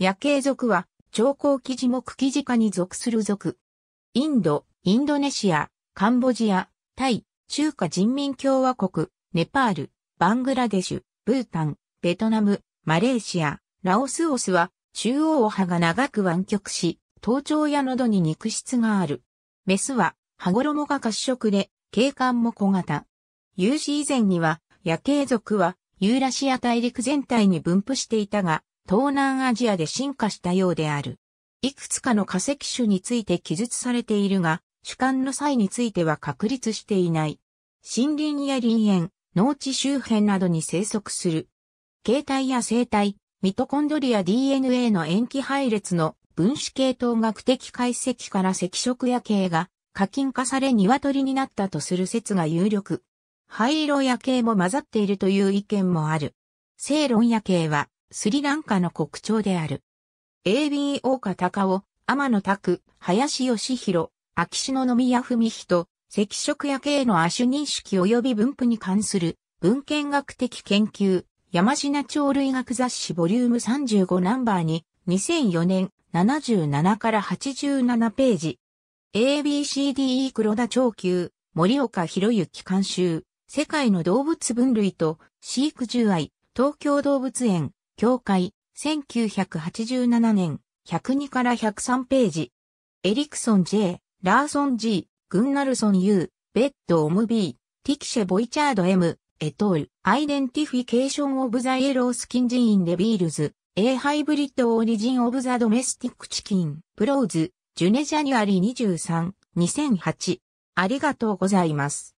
夜景族は、長光記事目記事下に属する族。インド、インドネシア、カンボジア、タイ、中華人民共和国、ネパール、バングラデシュ、ブータン、ベトナム、マレーシア、ラオスオスは、中央派が長く湾曲し、頭頂や喉に肉質がある。メスは、羽衣が褐色で、景観も小型。有史以前には、夜景族は、ユーラシア大陸全体に分布していたが、東南アジアで進化したようである。いくつかの化石種について記述されているが、主観の際については確立していない。森林や林園、農地周辺などに生息する。形態や生態、ミトコンドリア DNA の塩基配列の分子系統学的解析から赤色野系が課金化され鶏になったとする説が有力。灰色野系も混ざっているという意見もある。正論野系はスリランカの国鳥である。AB 大岡隆夫、天野拓、林義弘、秋篠宮文人、赤色夜系の亜種認識及び分布に関する文献学的研究、山品鳥類学雑誌ボリューム35ナンバーに2004年77から87ページ。ABCDE 黒田長久、森岡博之監修、世界の動物分類と飼育獣愛、東京動物園、協会、1987年、102から103ページ。エリクソン J、ラーソン G、グンナルソン U、ベッドオム B、ティキシェ・ボイチャード M、エトール、アイデンティフィケーション・オブ・ザ・イエロー・スキン・ジーン・デ・ビールズ、A ハイブリッド・オリジン・オブ・ザ・ドメスティック・チキン、プローズ、ジュネ・ジャニュアリー23、2008。ありがとうございます。